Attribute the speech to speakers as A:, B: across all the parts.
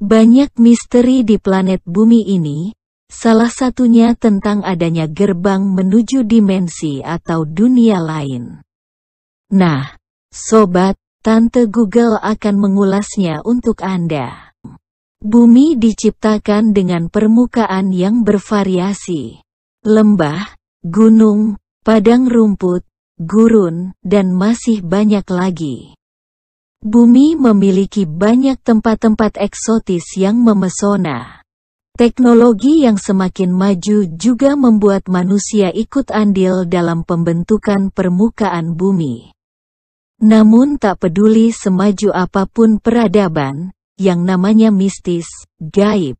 A: Banyak misteri di planet bumi ini, salah satunya tentang adanya gerbang menuju dimensi atau dunia lain. Nah, sobat, Tante Google akan mengulasnya untuk Anda. Bumi diciptakan dengan permukaan yang bervariasi. Lembah, gunung, padang rumput, gurun, dan masih banyak lagi. Bumi memiliki banyak tempat-tempat eksotis yang memesona. Teknologi yang semakin maju juga membuat manusia ikut andil dalam pembentukan permukaan bumi. Namun tak peduli semaju apapun peradaban, yang namanya mistis, gaib,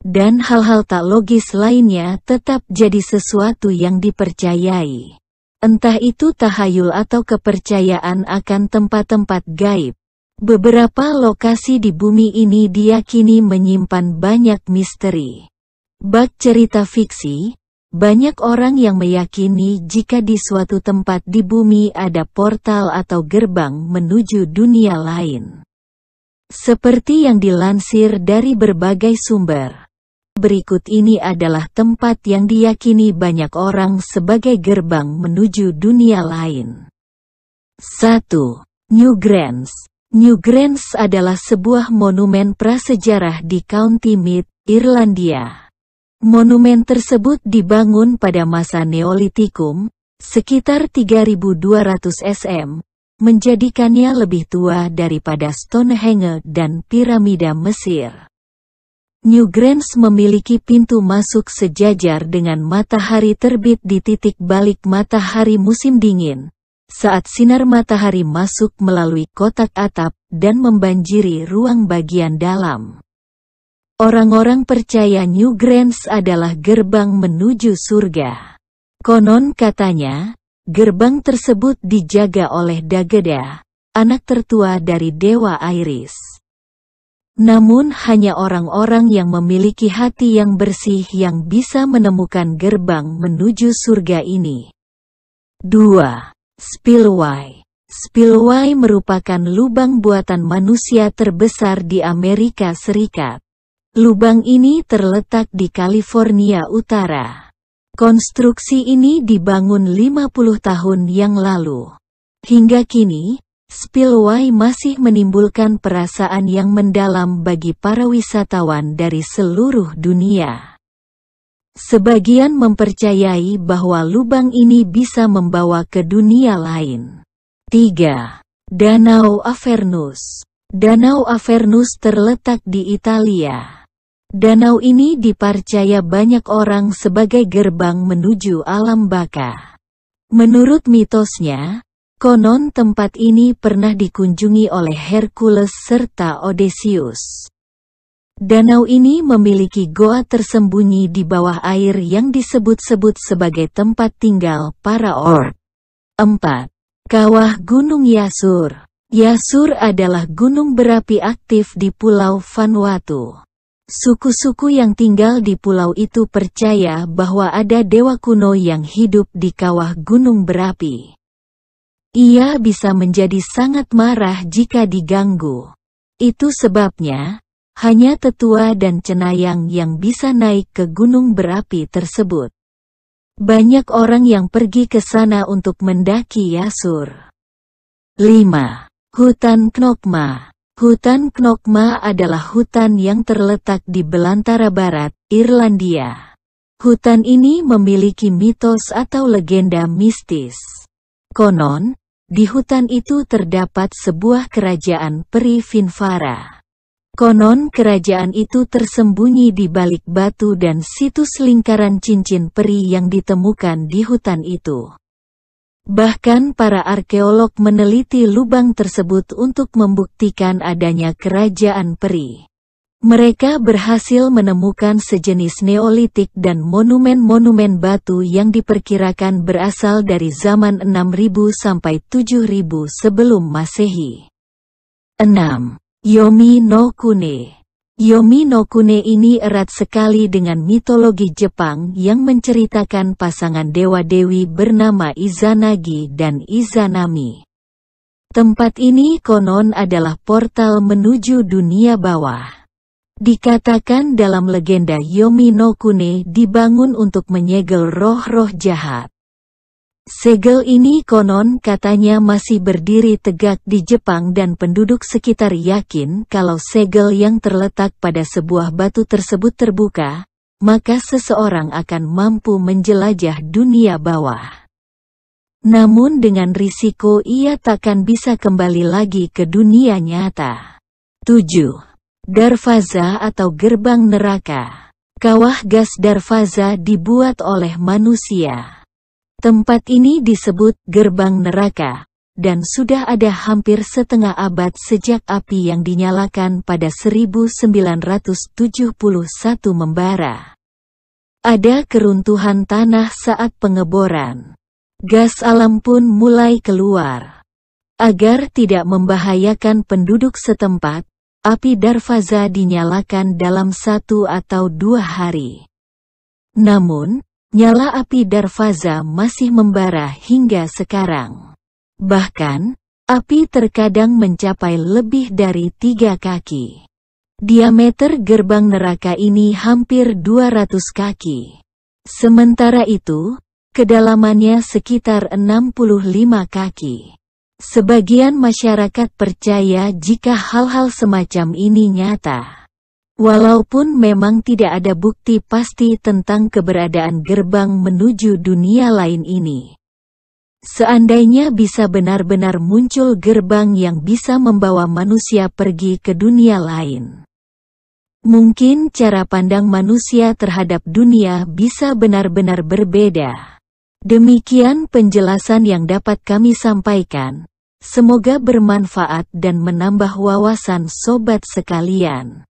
A: dan hal-hal tak logis lainnya tetap jadi sesuatu yang dipercayai. Entah itu tahayul atau kepercayaan akan tempat-tempat gaib. Beberapa lokasi di bumi ini diyakini menyimpan banyak misteri. Bak cerita fiksi, banyak orang yang meyakini jika di suatu tempat di bumi ada portal atau gerbang menuju dunia lain. Seperti yang dilansir dari berbagai sumber. Berikut ini adalah tempat yang diyakini banyak orang sebagai gerbang menuju dunia lain. 1. Newgrands Newgrands adalah sebuah monumen prasejarah di County Meath, Irlandia. Monumen tersebut dibangun pada masa Neolitikum, sekitar 3200 SM, menjadikannya lebih tua daripada Stonehenge dan piramida Mesir. New memiliki pintu masuk sejajar dengan matahari terbit di titik balik matahari musim dingin. Saat sinar matahari masuk melalui kotak atap dan membanjiri ruang bagian dalam. Orang-orang percaya New adalah gerbang menuju surga. Konon katanya, gerbang tersebut dijaga oleh Dageda, anak tertua dari Dewa Iris. Namun hanya orang-orang yang memiliki hati yang bersih yang bisa menemukan gerbang menuju surga ini. 2. Spillway Spillway merupakan lubang buatan manusia terbesar di Amerika Serikat. Lubang ini terletak di California Utara. Konstruksi ini dibangun 50 tahun yang lalu. Hingga kini, Spillway masih menimbulkan perasaan yang mendalam bagi para wisatawan dari seluruh dunia. Sebagian mempercayai bahwa lubang ini bisa membawa ke dunia lain. 3. Danau Avernus Danau Avernus terletak di Italia. Danau ini dipercaya banyak orang sebagai gerbang menuju alam baka. Menurut mitosnya, Konon tempat ini pernah dikunjungi oleh Hercules serta Odysseus. Danau ini memiliki goa tersembunyi di bawah air yang disebut-sebut sebagai tempat tinggal para orc. 4. Kawah Gunung Yasur Yasur adalah gunung berapi aktif di Pulau Vanuatu. Suku-suku yang tinggal di pulau itu percaya bahwa ada dewa kuno yang hidup di kawah gunung berapi. Ia bisa menjadi sangat marah jika diganggu. Itu sebabnya, hanya tetua dan cenayang yang bisa naik ke gunung berapi tersebut. Banyak orang yang pergi ke sana untuk mendaki Yasur. 5. Hutan Knokma Hutan Knokma adalah hutan yang terletak di belantara barat, Irlandia. Hutan ini memiliki mitos atau legenda mistis. Konon, di hutan itu terdapat sebuah kerajaan peri Finvara. Konon kerajaan itu tersembunyi di balik batu dan situs lingkaran cincin peri yang ditemukan di hutan itu. Bahkan para arkeolog meneliti lubang tersebut untuk membuktikan adanya kerajaan peri. Mereka berhasil menemukan sejenis Neolitik dan monumen-monumen batu yang diperkirakan berasal dari zaman 6000 sampai 7000 sebelum Masehi. 6. Yomi no Kune Yomi no Kune ini erat sekali dengan mitologi Jepang yang menceritakan pasangan dewa-dewi bernama Izanagi dan Izanami. Tempat ini konon adalah portal menuju dunia bawah. Dikatakan dalam legenda Yomi no Kune dibangun untuk menyegel roh-roh jahat. Segel ini konon katanya masih berdiri tegak di Jepang dan penduduk sekitar yakin kalau segel yang terletak pada sebuah batu tersebut terbuka, maka seseorang akan mampu menjelajah dunia bawah. Namun dengan risiko ia takkan bisa kembali lagi ke dunia nyata. 7. Darvaza atau gerbang neraka. Kawah gas Darvaza dibuat oleh manusia. Tempat ini disebut gerbang neraka, dan sudah ada hampir setengah abad sejak api yang dinyalakan pada 1971 membara. Ada keruntuhan tanah saat pengeboran. Gas alam pun mulai keluar. Agar tidak membahayakan penduduk setempat, api Darfaza dinyalakan dalam satu atau dua hari. Namun, nyala api Darfaza masih membara hingga sekarang. Bahkan, api terkadang mencapai lebih dari tiga kaki. Diameter gerbang neraka ini hampir 200 kaki. Sementara itu, kedalamannya sekitar 65 kaki. Sebagian masyarakat percaya jika hal-hal semacam ini nyata. Walaupun memang tidak ada bukti pasti tentang keberadaan gerbang menuju dunia lain ini. Seandainya bisa benar-benar muncul gerbang yang bisa membawa manusia pergi ke dunia lain. Mungkin cara pandang manusia terhadap dunia bisa benar-benar berbeda. Demikian penjelasan yang dapat kami sampaikan. Semoga bermanfaat dan menambah wawasan sobat sekalian.